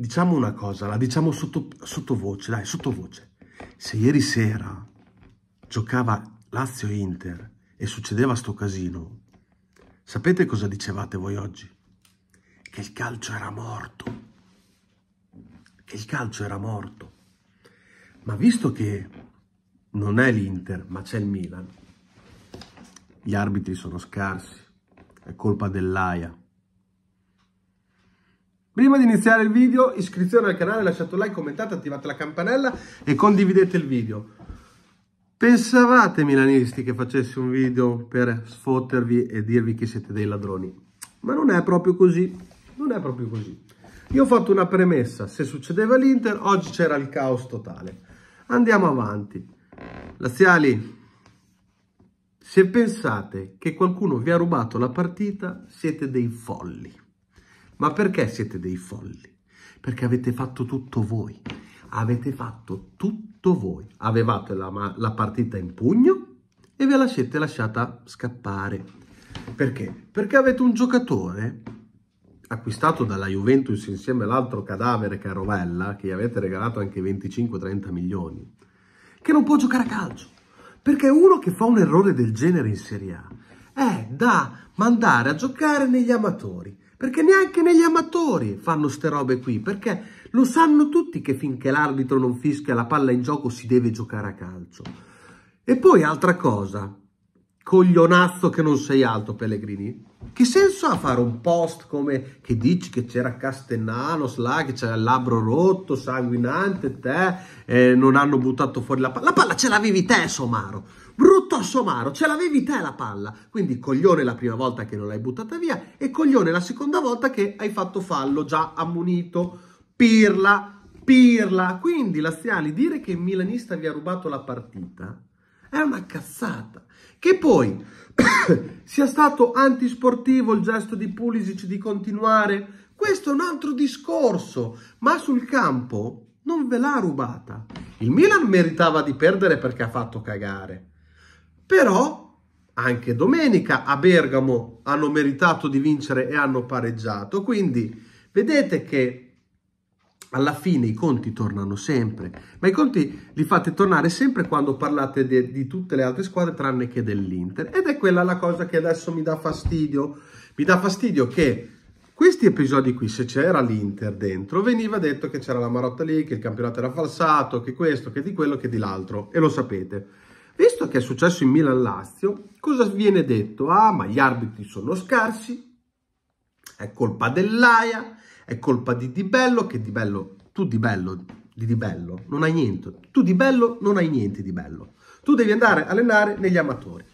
diciamo una cosa, la diciamo sotto, sottovoce, dai, sottovoce. Se ieri sera giocava Lazio-Inter e succedeva sto casino, sapete cosa dicevate voi oggi? Che il calcio era morto. Che il calcio era morto. Ma visto che non è l'Inter, ma c'è il Milan, gli arbitri sono scarsi, è colpa dell'AIA, Prima di iniziare il video iscrizione al canale, lasciate un like, commentate, attivate la campanella e condividete il video. Pensavate milanisti che facessi un video per sfottervi e dirvi che siete dei ladroni, ma non è proprio così, non è proprio così. Io ho fatto una premessa, se succedeva l'Inter oggi c'era il caos totale. Andiamo avanti. Laziali, se pensate che qualcuno vi ha rubato la partita siete dei folli. Ma perché siete dei folli? Perché avete fatto tutto voi. Avete fatto tutto voi. Avevate la, la partita in pugno e ve la siete lasciata scappare. Perché? Perché avete un giocatore acquistato dalla Juventus insieme all'altro cadavere che è Rovella, che gli avete regalato anche 25-30 milioni, che non può giocare a calcio. Perché uno che fa un errore del genere in Serie A è eh, da mandare a giocare negli amatori. Perché neanche negli amatori fanno ste robe qui, perché lo sanno tutti che finché l'arbitro non fischia la palla in gioco si deve giocare a calcio. E poi altra cosa, coglionazzo che non sei alto, Pellegrini? Che senso ha fare un post come che dici che c'era Castellanos là, che c'era il labbro rotto, sanguinante, te, eh, non hanno buttato fuori la palla. La palla ce l'avevi te, Somaro. Brutto Somaro, ce l'avevi te la palla. Quindi coglione la prima volta che non l'hai buttata via e coglione la seconda volta che hai fatto fallo già ammunito. Pirla, pirla. Quindi, Laziali, dire che il milanista vi ha rubato la partita è una cazzata. Che poi sia stato antisportivo il gesto di Pulisic di continuare, questo è un altro discorso, ma sul campo non ve l'ha rubata. Il Milan meritava di perdere perché ha fatto cagare. Però anche domenica a Bergamo hanno meritato di vincere e hanno pareggiato, quindi vedete che alla fine i conti tornano sempre, ma i conti li fate tornare sempre quando parlate de, di tutte le altre squadre tranne che dell'Inter. Ed è quella la cosa che adesso mi dà fastidio. Mi dà fastidio che questi episodi qui, se c'era l'Inter dentro, veniva detto che c'era la Marotta lì, che il campionato era falsato, che questo, che di quello, che di l'altro. E lo sapete. Visto che è successo in Milan-Lazio, cosa viene detto? Ah, ma gli arbitri sono scarsi, è colpa dell'AIA, è colpa di Di Bello che Di Bello, tu Di Bello, di Di Bello non hai niente. Tu Di Bello non hai niente di bello. Tu devi andare a allenare negli amatori.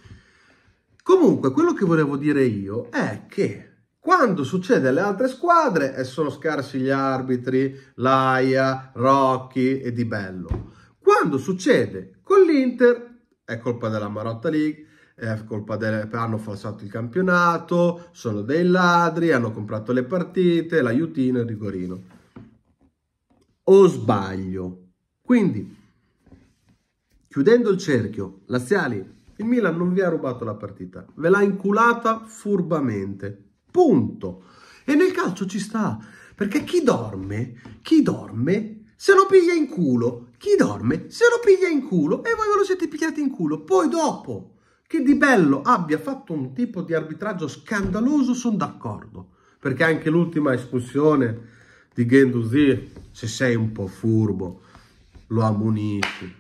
Comunque, quello che volevo dire io è che quando succede alle altre squadre e eh, sono scarsi gli arbitri, Laia, Rocchi e Di Bello. Quando succede con l'Inter è colpa della Marotta League, è eh, colpa del, hanno falsato il campionato, sono dei ladri, hanno comprato le partite, l'aiutino e il rigorino. O sbaglio? Quindi, chiudendo il cerchio, Laziali, il Milan non vi ha rubato la partita, ve l'ha inculata furbamente. Punto. E nel calcio ci sta, perché chi dorme, chi dorme se lo piglia in culo. Chi dorme se lo piglia in culo e voi ve lo siete pigliati in culo. Poi dopo che Di Bello abbia fatto un tipo di arbitraggio scandaloso sono d'accordo, perché anche l'ultima espulsione di Gendouzi, se sei un po' furbo, lo ammonisci,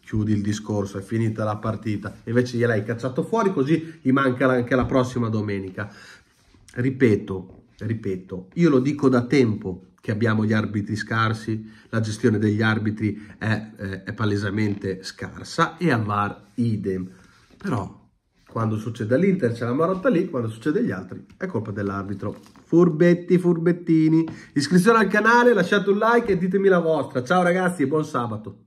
chiudi il discorso, è finita la partita. Invece gliel'hai cacciato fuori così gli manca anche la prossima domenica. Ripeto, ripeto, io lo dico da tempo che abbiamo gli arbitri scarsi, la gestione degli arbitri è, è, è palesemente scarsa e al VAR idem. Però quando succede all'Inter c'è la marotta lì, quando succede agli altri è colpa dell'arbitro. Furbetti, furbettini. Iscrizione al canale, lasciate un like e ditemi la vostra. Ciao ragazzi e buon sabato.